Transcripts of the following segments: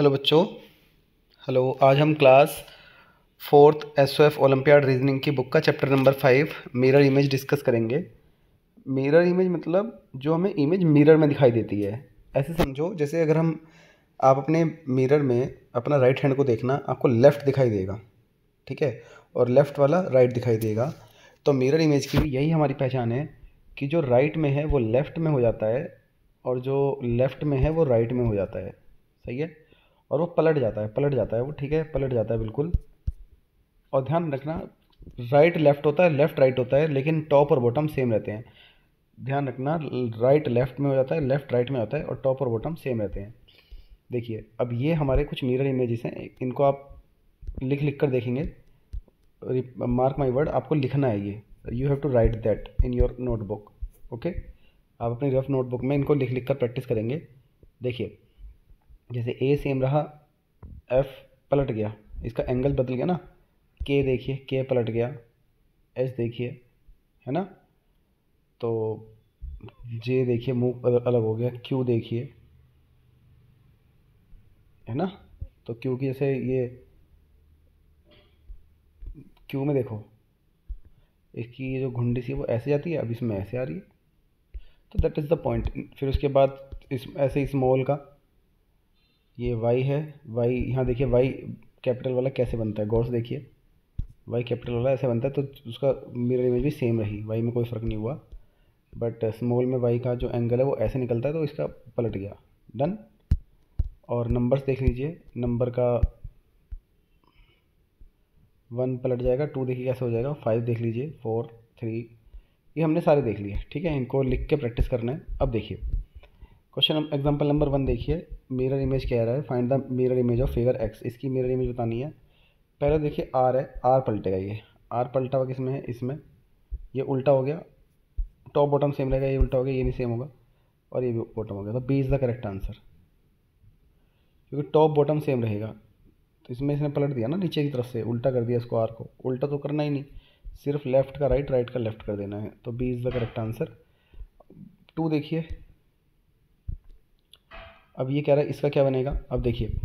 hello बच्चों hello आज हम class fourth S O F olympiad reasoning की बुक का chapter number five mirror image discuss करेंगे मिरर इमेज मतलब जो हमें इमेज मिरर में दिखाई देती है ऐसे समझो जैसे अगर हम आप अपने मिरर में अपना राइट हैंड को देखना आपको लेफ़्ट दिखाई देगा ठीक है और लेफ़्ट वाला राइट दिखाई देगा तो मिरर इमेज की भी यही हमारी पहचान है कि जो राइट में है वो लेफ़्ट में हो जाता है और जो लेफ़्ट में है वो राइट में हो जाता है सही है और वो पलट जाता है पलट जाता है वो ठीक है पलट जाता है बिल्कुल और ध्यान रखना राइट लेफ़्ट होता है लेफ़्ट राइट होता है लेकिन टॉप और बॉटम सेम रहते हैं ध्यान रखना राइट लेफ़्ट में हो जाता है लेफ़्ट राइट में होता है और टॉप और बॉटम सेम रहते हैं देखिए अब ये हमारे कुछ मिरर इमेजेस हैं इनको आप लिख लिख कर देखेंगे मार्क माई वर्ड आपको लिखना है ये you have to write that in your notebook okay आप अपनी रफ नोटबुक में इनको लिख लिख कर प्रैक्टिस करेंगे देखिए जैसे ए सेम रहा एफ पलट गया इसका एंगल बदल गया ना के देखिए के पलट गया एच देखिए है ना तो जे देखिए मूव अलग हो गया क्यू देखिए है ना तो क्यू की जैसे ये क्यू में देखो इसकी ये जो घुंडी सी वो ऐसे जाती है अब इसमें ऐसे आ रही है तो दैट इज़ द पॉइंट फिर उसके बाद इस ऐसे स्मॉल का ये वाई है वाई यहाँ देखिए वाई कैपिटल वाला कैसे बनता है गौर से देखिए वाई कैपिटल वाला ऐसे बनता है तो उसका मिरर इमेज भी सेम रही वाई में कोई फ़र्क नहीं हुआ बट स्मॉल में वाई का जो एंगल है वो ऐसे निकलता है तो इसका पलट गया डन और नंबर्स देख लीजिए नंबर का वन पलट जाएगा टू देखिए कैसे हो जाएगा फाइव देख लीजिए फोर थ्री ये हमने सारे देख लिए ठीक है इनको लिख के प्रैक्टिस करना है अब देखिए क्वेश्चन एग्जाम्पल नंबर वन देखिए मिरर इमेज कह रहा है find the mirror image of figure X इसकी मिरर इमेज बतानी है पहले देखिए आर है आर पलटेगा ये आर पलटा हुआ किसमें है इसमें ये उल्टा हो गया टॉप बॉटम सेम रहेगा ये उल्टा हो गया ये नहीं सेम होगा और ये भी बॉटम हो गया तो B is the correct answer क्योंकि टॉप बॉटम सेम रहेगा तो इसमें इसने पलट दिया ना नीचे की तरफ से उल्टा कर दिया इसको आर को उल्टा तो करना ही नहीं सिर्फ लेफ़्ट का राइट राइट का लेफ़्ट कर देना है तो B is the correct answer two देखिए अब ये कह रहा है इसका क्या बनेगा अब देखिए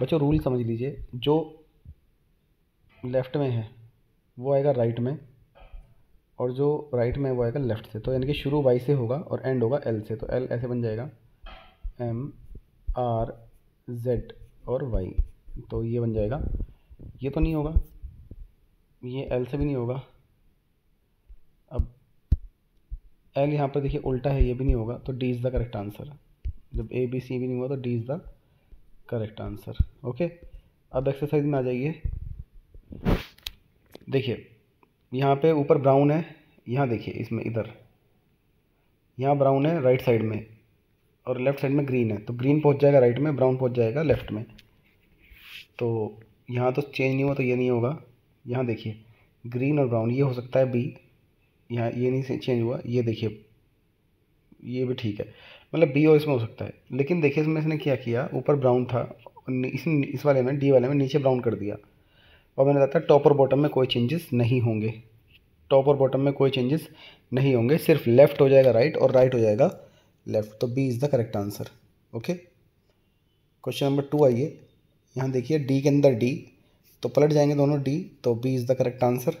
बच्चों रूल समझ लीजिए जो लेफ़्ट में है वो आएगा राइट में और जो राइट में वो आएगा लेफ़्ट से तो यानी कि शुरू वाई से होगा और एंड होगा एल से तो एल ऐसे बन जाएगा एम आर जेड और वाई तो ये बन जाएगा ये तो नहीं होगा ये एल से भी नहीं होगा अब एल यहाँ पर देखिए उल्टा है ये भी नहीं होगा तो D is the correct answer जब ए बी सी भी नहीं हुआ तो D is the correct answer okay अब एक्सरसाइज में आ जाइए देखिए यहाँ पे ऊपर ब्राउन है यहाँ देखिए इसमें इधर यहाँ ब्राउन है राइट साइड में और लेफ्ट साइड में ग्रीन है तो ग्रीन पहुँच जाएगा राइट में ब्राउन पहुँच जाएगा लेफ्ट में तो यहाँ तो चेंज नहीं हुआ तो ये नहीं होगा यहाँ देखिए ग्रीन और ब्राउन ये हो सकता है बी यहाँ ये नहीं चेंज हुआ ये देखिए ये भी ठीक है मतलब बी और इसमें हो सकता है लेकिन देखिए इसमें इसने क्या किया ऊपर ब्राउन था इस इस वाले में डी वाले में नीचे ब्राउन कर दिया और मैंने बताया टॉप और बॉटम में कोई चेंजेस नहीं होंगे टॉप और बॉटम में कोई चेंजेस नहीं होंगे सिर्फ लेफ़्ट हो जाएगा राइट और राइट हो जाएगा लेफ़्ट तो B is the correct answer okay question number two आइए यहाँ देखिए डी के अंदर डी तो पलट जाएंगे दोनों डी तो B is the correct answer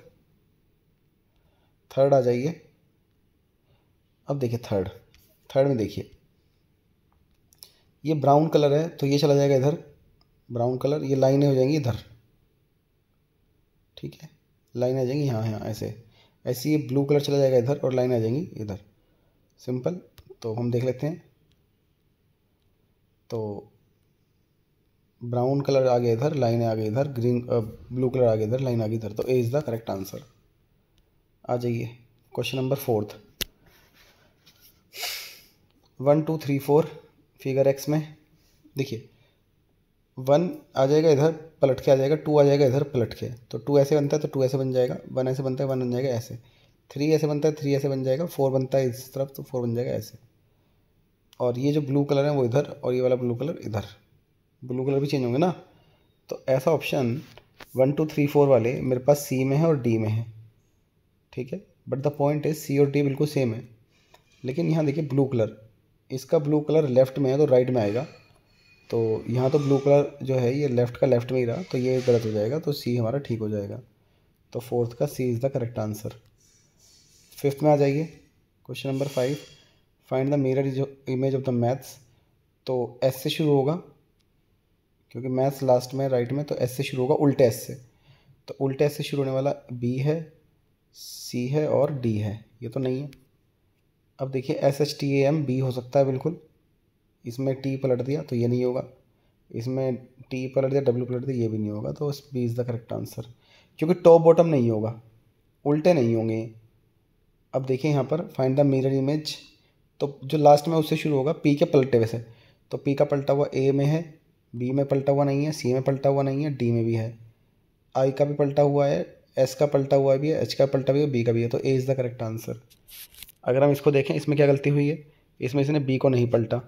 third आ जाइए अब देखिए थर्ड थर्ड में देखिए ये ब्राउन कलर है तो ये चला जाएगा इधर ब्राउन कलर ये लाइनें हो जाएंगी इधर ठीक है लाइन आ जाएंगी यहाँ यहाँ ऐसे ऐसे ये ब्लू कलर चला जाएगा इधर और लाइन आ जाएंगी इधर सिंपल तो हम देख लेते हैं तो ब्राउन कलर आ गया इधर लाइन आ गई इधर ग्रीन ब्लू कलर आ गया इधर लाइन आ गई इधर तो A is the correct answer आ जाइए question number fourth one two three four figure X में देखिए वन आ जाएगा इधर पलट के आ जाएगा टू आ जाएगा इधर पलट के तो टू ऐसे बनता है तो टू ऐसे बन जाएगा वन ऐसे बनता है वन बन जाएगा ऐसे थ्री ऐसे बनता है थ्री ऐसे बन जाएगा फोर बनता है इस तरफ तो फोर बन जाएगा ऐसे और ये जो ब्लू कलर है वो इधर और ये वाला ब्लू कलर इधर ब्लू कलर भी चेंज होंगे ना तो ऐसा option one two three four वाले मेरे पास सी में है और डी में है ठीक है but the point is C और डी बिल्कुल सेम है लेकिन यहाँ देखिए ब्लू कलर इसका ब्लू कलर लेफ़्ट में है तो राइट में आएगा तो यहाँ तो ब्लू कलर जो है ये लेफ़्ट का लेफ़्ट में ही रहा तो ये गलत हो जाएगा तो सी हमारा ठीक हो जाएगा तो फोर्थ का C is the correct answer fifth में आ जाइए question number five find the mirror image of the maths तो एस से शुरू होगा क्योंकि मैथ्स लास्ट में राइट में तो एस से शुरू होगा उल्टे एस से तो उल्टे एस से शुरू होने वाला बी है सी है और डी है ये तो नहीं है अब देखिए S H T A M B हो सकता है बिल्कुल इसमें टी पलट दिया तो ये नहीं होगा इसमें टी पलट दिया डब्ल्यू पलट दिया ये भी नहीं होगा तो इस B is the correct answer क्योंकि टॉप बॉटम नहीं होगा उल्टे नहीं होंगे अब देखिए यहाँ पर फाइंड द मिरर इमेज तो जो लास्ट में उससे शुरू होगा पी के पलटे वैसे तो पी का पलटा हुआ ए में है बी में पलटा हुआ नहीं है सी में पलटा हुआ नहीं है डी में भी है आई का भी पलटा हुआ है एस का पलटा हुआ भी है एच का पलटा भी है बी का भी है तो A is the correct answer अगर हम इसको देखें इसमें क्या गलती हुई है इसमें इसने बी को नहीं पलटा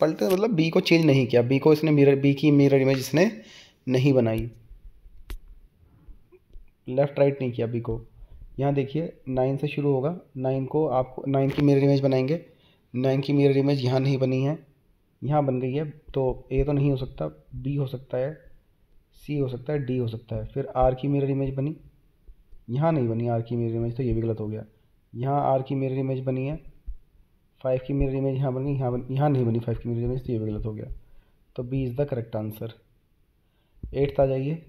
पलटे तो मतलब बी को चेंज नहीं किया बी को इसने मिरर बी की मिरर इमेज इसने नहीं बनाई लेफ़्ट राइट नहीं किया बी को यहाँ देखिए नाइन से शुरू होगा नाइन को आपको नाइन की मिरर इमेज बनाएंगे नाइन की मिरर इमेज यहाँ नहीं बनी है यहाँ बन गई है तो ए तो नहीं हो सकता बी हो सकता है सी हो सकता है डी हो सकता है फिर आर की मिरर इमेज बनी यहाँ नहीं बनी आर की मिरर इमेज तो ये भी गलत हो गया यहाँ आर की मिरर इमेज बनी है फाइव की मिरर इमेज यहाँ बनी यहाँ बनी यहाँ नहीं बनी फाइव की मेरी इमेज तो ये भी गलत हो गया तो B is the correct answer eighth आ जाइए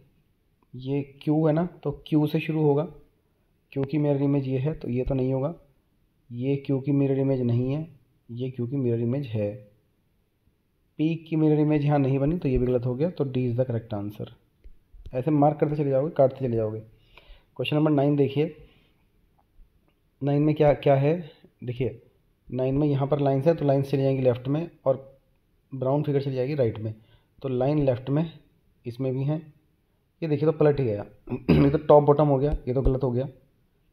ये क्यू है ना तो क्यू से शुरू होगा क्यू की मिरर इमेज ये है तो ये तो नहीं होगा ये क्यू की मिरर इमेज नहीं है ये क्यू की मिरर इमेज है पी की मिरर इमेज यहाँ नहीं बनी तो ये भी गलत हो गया तो D is the correct answer ऐसे मार्क करते चले जाओगे काटते चले जाओगे क्वेश्चन नंबर नाइन देखिए नाइन में क्या क्या है देखिए नाइन में यहाँ पर लाइन्स है तो लाइन्स चली जाएंगी लेफ्ट में और ब्राउन फिगर चली जाएगी राइट में तो लाइन लेफ्ट में इसमें भी हैं ये देखिए तो पलट ही गया ये तो टॉप बॉटम हो गया ये तो गलत हो गया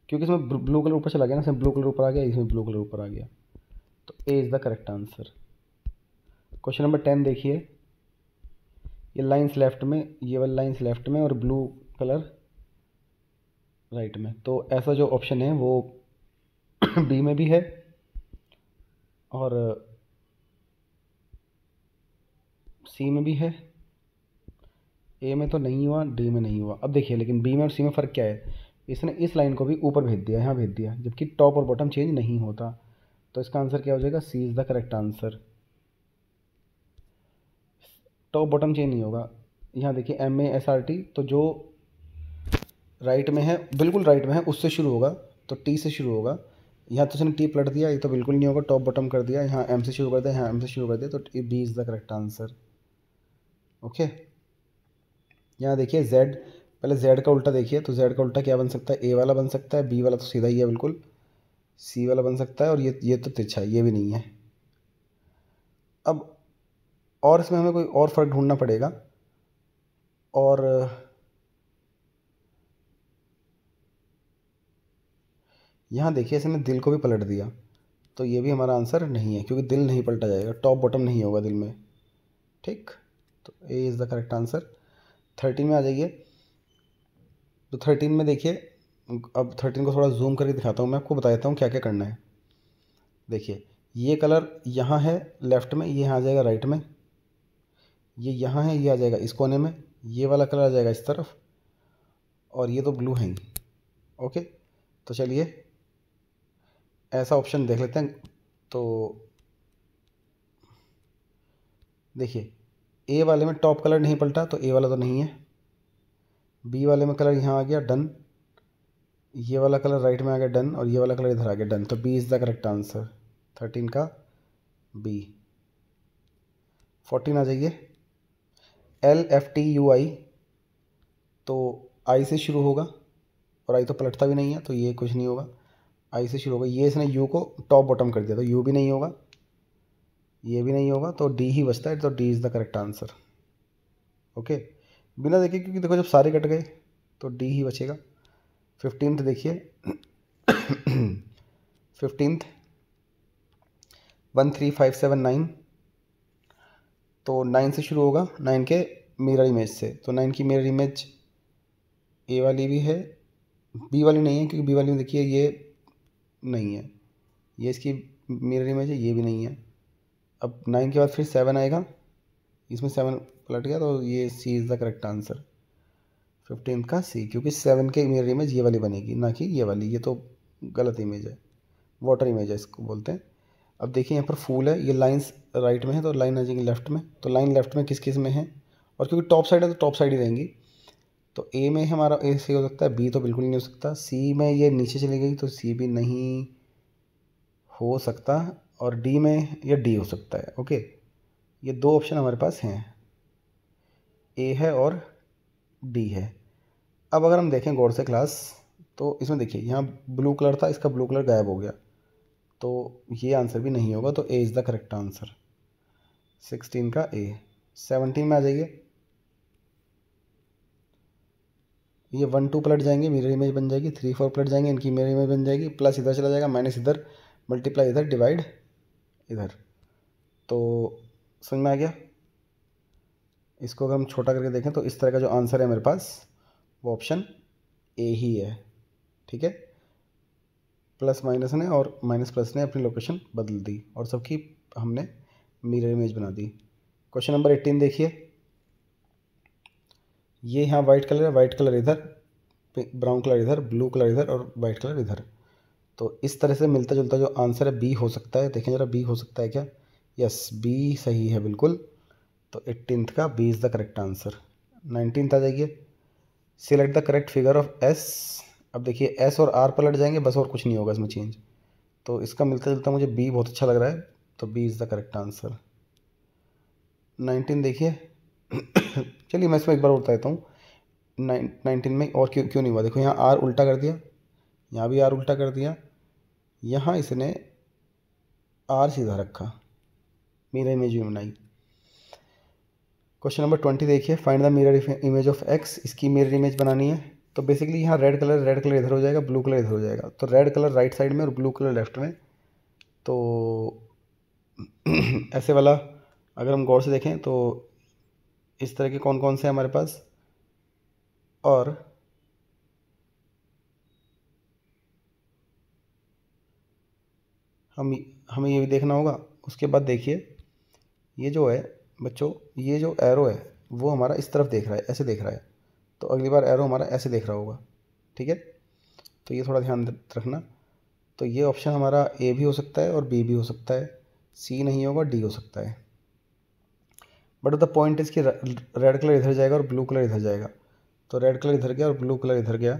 क्योंकि इसमें ब्लू कलर ऊपर चला गया ना इसमें ब्लू कलर ऊपर आ गया इसमें ब्लू कलर ऊपर आ गया तो A is the correct answer question number ten देखिए ये लाइन्स लेफ्ट में ये वाली लाइन्स लेफ्ट में और ब्लू कलर राइट में तो ऐसा जो ऑप्शन है वो बी में भी है और सी में भी है ए में तो नहीं हुआ डी में नहीं हुआ अब देखिए लेकिन बी में और सी में फ़र्क क्या है इसने इस लाइन को भी ऊपर भेज दिया यहाँ भेज दिया जबकि टॉप और बॉटम चेंज नहीं होता तो इसका आंसर क्या हो जाएगा C is the correct answer top bottom change नहीं होगा यहाँ देखिए M A S R T तो जो राइट में है बिल्कुल राइट में है उससे शुरू होगा तो टी से शुरू होगा यहाँ तो उसने टी पलट दिया ये तो बिल्कुल नहीं होगा टॉप बॉटम कर दिया यहाँ एम से शुरू कर दिया यहाँ एम से शुरू कर दिया तो B is the correct answer okay यहाँ देखिए जेड पहले जेड का उल्टा देखिए तो जेड का उल्टा क्या बन सकता है ए वाला बन सकता है बी वाला तो सीधा ही है बिल्कुल सी वाला बन सकता है और ये ये तो तिरछा ये भी नहीं है अब और इसमें हमें कोई और फ़र्क ढूंढना पड़ेगा और यहाँ देखिए इसने दिल को भी पलट दिया तो ये भी हमारा आंसर नहीं है क्योंकि दिल नहीं पलटा जाएगा टॉप बॉटम नहीं होगा दिल में ठीक तो A is the correct answer thirteen में आ जाइए तो थर्टीन में देखिए अब थर्टीन को थोड़ा जूम करके दिखाता हूँ मैं आपको बता देता हूँ क्या क्या करना है देखिए ये कलर यहाँ है लेफ़्ट में ये आ जाएगा राइट में ये यहाँ है ये आ जाएगा इस कोने में ये वाला कलर आ जाएगा इस तरफ और ये तो ब्लू है ओके तो चलिए ऐसा ऑप्शन देख लेते हैं तो देखिए ए वाले में टॉप कलर नहीं पलटा तो ए वाला तो नहीं है बी वाले में कलर यहाँ आ गया डन ये वाला कलर राइट में आ गया डन और ये वाला कलर इधर आ गया डन तो B is the correct answer thirteen का बी फोर्टीन आ जाइए L F T U I तो आई से शुरू होगा और आई तो पलटता भी नहीं है तो ये कुछ नहीं होगा आई से शुरू होगा ये इसने यू को टॉप बॉटम कर दिया तो यू भी नहीं होगा ये भी नहीं होगा तो डी ही बचता है तो D is the correct answer okay बिना देखे क्योंकि देखो जब सारे कट गए तो डी ही बचेगा फिफ्टींथ देखिए fifteenth one three five seven nine तो नाइन से शुरू होगा नाइन के मिरर इमेज से तो नाइन की मिरर इमेज ए वाली भी है बी वाली नहीं है क्योंकि बी वाली में देखिए ये नहीं है ये इसकी मिरर इमेज है ये भी नहीं है अब नाइन के बाद फिर सेवन आएगा इसमें सेवन पलट गया तो ये C is the correct answer fifteen का सी क्योंकि सेवन के मिरर इमेज ये वाली बनेगी ना कि ये वाली ये तो गलत इमेज है वाटर इमेज है इसको बोलते हैं अब देखिए यहाँ पर फूल है ये लाइन्स राइट में है तो लाइन आ जाएगी लेफ्ट में तो लाइन लेफ्ट में किस किस में है और क्योंकि टॉप साइड है तो टॉप साइड ही रहेंगी तो ए में हमारा ए सही हो सकता है बी तो बिल्कुल नहीं हो सकता सी में ये नीचे चली गई तो सी भी नहीं हो सकता और डी में ये डी हो सकता है ओके ये दो ऑप्शन हमारे पास हैं ए है और डी है अब अगर हम देखें गौर से क्लास तो इसमें देखिए यहाँ ब्लू कलर था इसका ब्लू कलर गायब हो गया तो ये आंसर भी नहीं होगा तो A is the correct answer sixteen का ए सेवनटीन में आ जाइए ये वन टू पलट जाएंगे मेरी इमेज बन जाएगी थ्री फोर पलट जाएंगे इनकी मेरी इमेज बन जाएगी प्लस इधर चला जाएगा माइनस इधर मल्टीप्लाई इधर डिवाइड इधर तो समझ में आ गया इसको अगर हम छोटा करके देखें तो इस तरह का जो आंसर है मेरे पास वो ऑप्शन ए ही है ठीक है प्लस माइनस ने और माइनस प्लस ने अपनी लोकेशन बदल दी और सबकी हमने मिरर इमेज बना दी क्वेश्चन नंबर एट्टीन देखिए ये यहाँ वाइट कलर है वाइट कलर इधर ब्राउन कलर इधर ब्लू कलर इधर और वाइट कलर इधर तो इस तरह से मिलता जुलता जो आंसर है बी हो सकता है देखें ज़रा बी हो सकता है क्या यस बी सही है बिल्कुल तो एट्टीनथ का B is the correct answer nineteen आ जाइए select the correct figure of S अब देखिए एस और आर पलट जाएंगे बस और कुछ नहीं होगा इसमें चेंज तो इसका मिलता जुलता मुझे बी बहुत अच्छा लग रहा है तो B is the correct answer nineteen देखिए चलिए मैं इसमें एक बार उठा देता हूँ नाइनटीन में और क्यों क्यों नहीं हुआ देखो यहाँ आर उल्टा कर दिया यहाँ भी आर उल्टा कर दिया यहाँ इसने आर सीधा रखा मेरा इमेज भी बनाई क्वेश्चन नंबर ट्वेंटी देखिए find the mirror image of X इसकी मिरर इमेज बनानी है तो बेसिकली यहाँ रेड कलर रेड कलर इधर हो जाएगा ब्लू कलर इधर हो जाएगा तो रेड कलर राइट साइड में और ब्लू कलर लेफ्ट में तो ऐसे वाला अगर हम गौर से देखें तो इस तरह के कौन कौन से हमारे पास और हम हमें ये भी देखना होगा उसके बाद देखिए ये जो है बच्चों ये जो एरो है वो हमारा इस तरफ देख रहा है ऐसे देख रहा है तो अगली बार एरो हमारा ऐसे देख रहा होगा ठीक है तो ये थोड़ा ध्यान रखना तो ये ऑप्शन हमारा ए भी हो सकता है और बी भी हो सकता है सी नहीं होगा डी हो सकता है बट द पॉइंट कि रेड कलर इधर जाएगा और ब्लू कलर इधर जाएगा तो रेड कलर इधर गया और ब्लू कलर इधर गया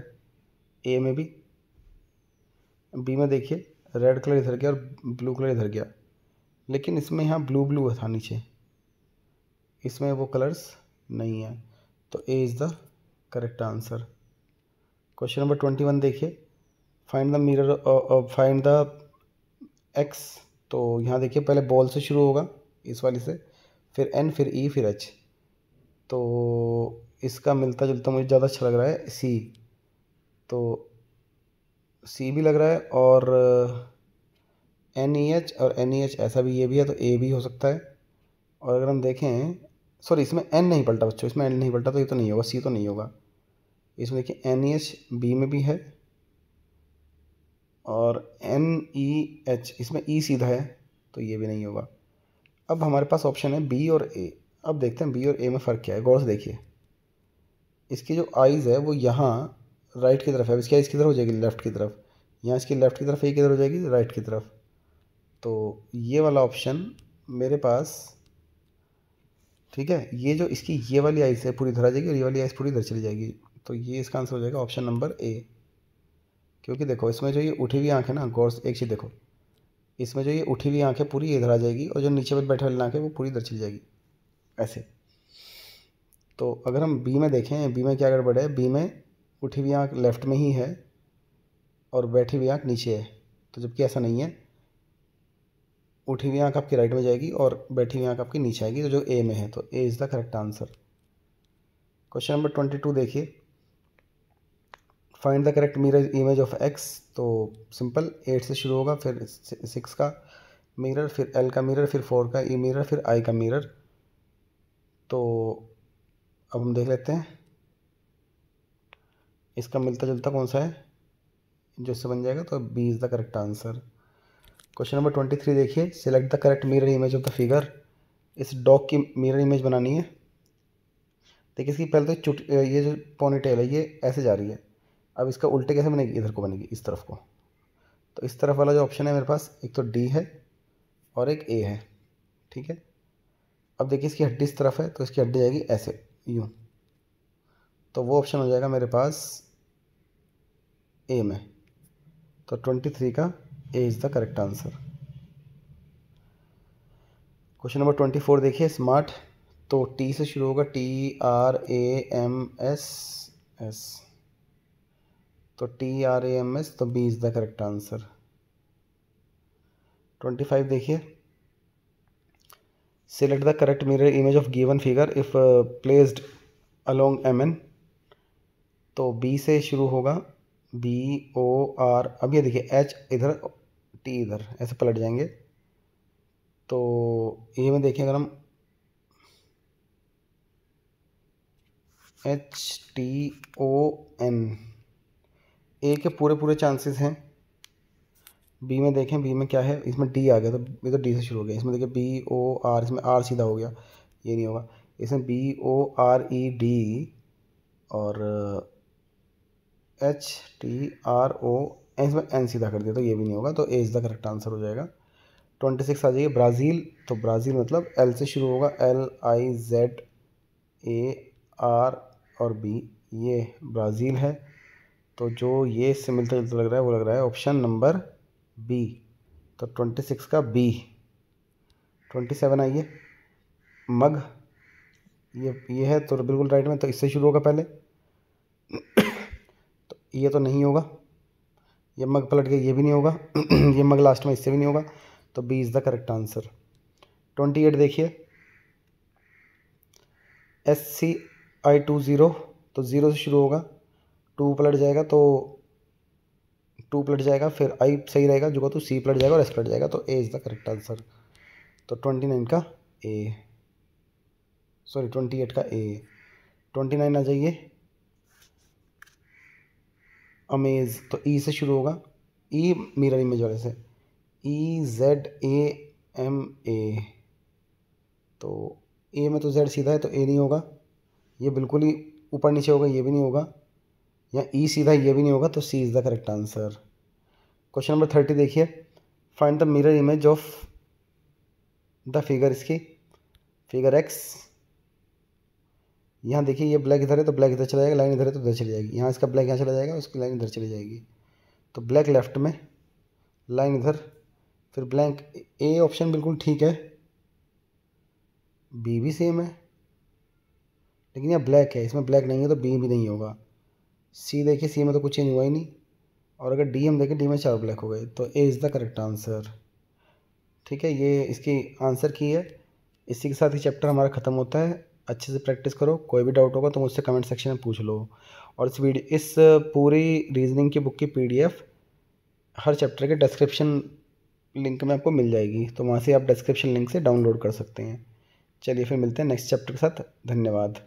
ए में भी बी में देखिए रेड कलर इधर गया और ब्लू कलर इधर गया लेकिन इसमें यहाँ ब्लू ब्लू था नीचे इसमें वो कलर्स नहीं है तो A is the correct answer question number twenty one देखिए find the mirror find the X तो यहाँ देखिए पहले बॉल से शुरू होगा इस वाली से फिर एन फिर ई e, फिर एच तो इसका मिलता जुलता मुझे ज़्यादा अच्छा लग रहा है सी तो सी भी लग रहा है और एन ई एच और एन ई एच ऐसा भी ये भी है तो ए भी हो सकता है और अगर हम देखें सॉरी इसमें एन नहीं पलटा बच्चों इसमें एन नहीं पलटा तो ये तो नहीं होगा सी तो नहीं होगा इसमें देखिए एन ई एच बी में भी है और एन ई एच इसमें ई e सीधा है तो ये भी नहीं होगा अब हमारे पास ऑप्शन है बी और ए अब देखते हैं बी और ए में फ़र्क क्या है गौर से देखिए इसकी जो आइज़ है वो यहाँ राइट की तरफ है अब इसकी आइज़ किधर हो जाएगी लेफ़्ट की तरफ यहाँ इसकी लेफ़्ट की तरफ ए किधर हो जाएगी राइट की तरफ तो ये वाला ऑप्शन मेरे पास ठीक है ये जो इसकी ये वाली आइस है पूरी इधर आ जाएगी और ये वाली आइस पूरी इधर चली जाएगी तो ये इसका आंसर हो जाएगा ऑप्शन नंबर ए क्योंकि देखो इसमें जो ये उठी हुई आँख है ना गौर एक चीज़ देखो इसमें जो ये उठी हुई आँखें पूरी इधर आ जाएगी और जो नीचे पर बैठे वाली आँखें वो पूरी इधर चली जाएगी ऐसे तो अगर हम बी में देखें बी में क्या गड़बड़ है बी में उठी हुई आँख लेफ्ट में ही है और बैठी हुई आँख नीचे है तो जबकि ऐसा नहीं है उठी हुई आँख आपकी राइट में जाएगी और बैठी हुई आँख आपकी नीचे आएगी तो जो ए में है तो A is the correct answer question number twenty two देखिए find the correct mirror image of X तो सिंपल एट से शुरू होगा फिर सिक्स का मिरर फिर एल का मिरर फिर फोर का ई e मिरर फिर आई का मिरर तो अब हम देख लेते हैं इसका मिलता जुलता कौन सा है जो इससे बन जाएगा तो B is the correct answer question number twenty three देखिए select the correct mirror image of the figure इस डॉग की मिरर इमेज बनानी है देखिए इसकी पहले तो चुट ये जो पोनी टेल है ये ऐसे जा रही है अब इसका उल्टे कैसे बनेगी इधर को बनेगी इस तरफ को तो इस तरफ वाला जो ऑप्शन है मेरे पास एक तो डी है और एक ए है ठीक है अब देखिए इसकी हड्डी इस तरफ है तो इसकी हड्डी जाएगी ऐसे यूँ तो वो ऑप्शन हो जाएगा मेरे पास ए में तो ट्वेंटी थ्री का A is the correct answer question number twenty four देखिए स्मार्ट तो टी से शुरू होगा T R A M S S तो T R A M S तो B is the correct answer twenty five देखिए select the correct mirror image of given figure if placed along M N तो B से शुरू होगा B O are अब ये देखिए एच इधर टी इधर ऐसे पलट जाएंगे तो ये में देखिए अगर हम H T O N A के पूरे पूरे चांसेस हैं बी में देखें बी में क्या है इसमें डी आ गया तो ये तो डी से शुरू हो गया इसमें देखिए बी ओ आर इसमें आर सीधा हो गया ये नहीं होगा इसमें B O R E D और एच टी आर ओ इसमें एन सीधा कर दिया तो ये भी नहीं होगा तो A is the correct answer हो जाएगा ट्वेंटी सिक्स आ जाइए ब्राज़ील तो ब्राज़ील मतलब एल से शुरू होगा L I Z A R और बी ये ब्राज़ील है तो जो ये इससे मिलता जुलता लग रहा है वो लग रहा है ऑप्शन नंबर बी तो ट्वेंटी सिक्स का बी ट्वेंटी सेवन आइए मग ये ये है तो बिल्कुल राइट में तो इससे शुरू होगा पहले तो ये तो नहीं होगा ये मग पलट के ये भी नहीं होगा ये मग लास्ट में इससे भी नहीं होगा तो B is the correct answer twenty eight देखिए S C I two zero तो ज़ीरो से शुरू होगा टू पलट जाएगा तो टू पलट जाएगा फिर आई सही रहेगा जो तो सी पलट जाएगा और एस पलट जाएगा तो A is the correct answer तो ट्वेंटी नाइन का ए सॉरी ट्वेंटी एट का ए ट्वेंटी नाइन आ जाइए अमेज तो ई e से शुरू होगा ई मिरर इमेज वाले से E Z A M A तो ए में तो जेड सीधा है तो ए नहीं होगा ये बिल्कुल ही ऊपर नीचे होगा ये भी नहीं होगा या ई e सीधा ये भी नहीं होगा तो C is the correct answer question number thirty देखिए find the mirror image of the figure इसकी फिगर एक्स यहाँ देखिए ये ब्लैक इधर है तो ब्लैक इधर चला जाएगा लाइन इधर है तो इधर चली जाएगी यहाँ इसका ब्लैक यहाँ चला जाएगा उसकी लाइन इधर चली जाएगी तो ब्लैक लेफ्ट में लाइन इधर फिर ब्लैंक ए ऑप्शन बिल्कुल ठीक है बी भी सेम है लेकिन यहाँ ब्लैक है इसमें ब्लैक नहीं है तो बी भी नहीं होगा सी देखिए सी में तो कुछ चेंज हुआ ही नहीं और अगर डी एम देखें डी में चार ब्लैक हो गए तो A is the correct answer ठीक है ये इसकी आंसर की है इसी के साथ ही चैप्टर हमारा ख़त्म होता है अच्छे से प्रैक्टिस करो कोई भी डाउट होगा तो मुझसे कमेंट सेक्शन में पूछ लो और इस वीडियो इस पूरी रीजनिंग की बुक की पीडीएफ हर चैप्टर के डिस्क्रिप्शन लिंक में आपको मिल जाएगी तो वहाँ से आप डिस्क्रिप्शन लिंक से डाउनलोड कर सकते हैं चलिए फिर मिलते हैं नेक्स्ट चैप्टर के साथ धन्यवाद